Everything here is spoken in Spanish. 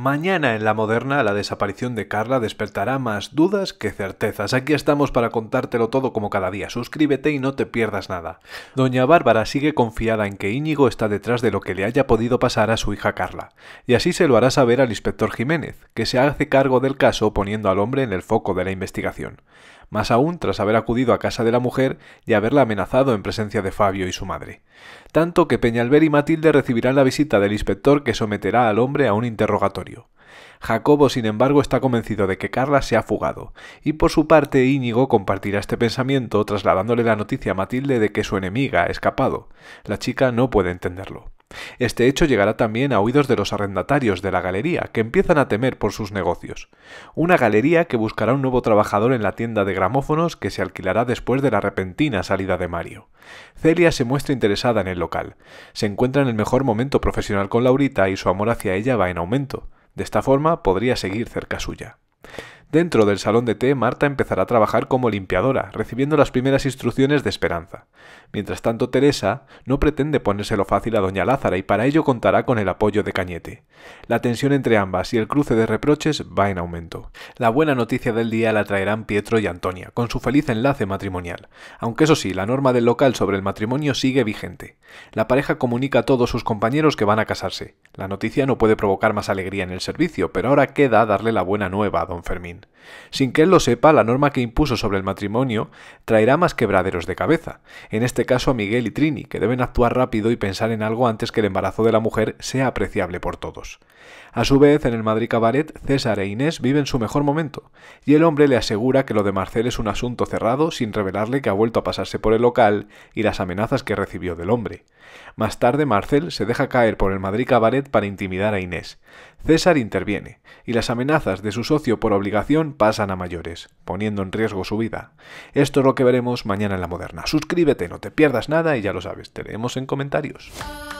Mañana en La Moderna la desaparición de Carla despertará más dudas que certezas. Aquí estamos para contártelo todo como cada día. Suscríbete y no te pierdas nada. Doña Bárbara sigue confiada en que Íñigo está detrás de lo que le haya podido pasar a su hija Carla. Y así se lo hará saber al inspector Jiménez, que se hace cargo del caso poniendo al hombre en el foco de la investigación más aún tras haber acudido a casa de la mujer y haberla amenazado en presencia de Fabio y su madre. Tanto que Peñalver y Matilde recibirán la visita del inspector que someterá al hombre a un interrogatorio. Jacobo, sin embargo, está convencido de que Carla se ha fugado, y por su parte Íñigo compartirá este pensamiento trasladándole la noticia a Matilde de que su enemiga ha escapado. La chica no puede entenderlo. Este hecho llegará también a oídos de los arrendatarios de la galería, que empiezan a temer por sus negocios. Una galería que buscará un nuevo trabajador en la tienda de gramófonos que se alquilará después de la repentina salida de Mario. Celia se muestra interesada en el local. Se encuentra en el mejor momento profesional con Laurita y su amor hacia ella va en aumento. De esta forma podría seguir cerca suya. Dentro del salón de té, Marta empezará a trabajar como limpiadora, recibiendo las primeras instrucciones de Esperanza. Mientras tanto, Teresa no pretende ponérselo fácil a doña Lázara y para ello contará con el apoyo de Cañete. La tensión entre ambas y el cruce de reproches va en aumento. La buena noticia del día la traerán Pietro y Antonia, con su feliz enlace matrimonial. Aunque eso sí, la norma del local sobre el matrimonio sigue vigente. La pareja comunica a todos sus compañeros que van a casarse. La noticia no puede provocar más alegría en el servicio, pero ahora queda darle la buena nueva a don Fermín. Sin que él lo sepa, la norma que impuso sobre el matrimonio traerá más quebraderos de cabeza, en este caso a Miguel y Trini, que deben actuar rápido y pensar en algo antes que el embarazo de la mujer sea apreciable por todos. A su vez, en el Madrid Cabaret, César e Inés viven su mejor momento, y el hombre le asegura que lo de Marcel es un asunto cerrado sin revelarle que ha vuelto a pasarse por el local y las amenazas que recibió del hombre. Más tarde, Marcel se deja caer por el Madrid Cabaret para intimidar a Inés. César interviene, y las amenazas de su socio por obligación pasan a mayores, poniendo en riesgo su vida. Esto es lo que veremos mañana en La Moderna. Suscríbete, no te pierdas nada y ya lo sabes, te leemos en comentarios.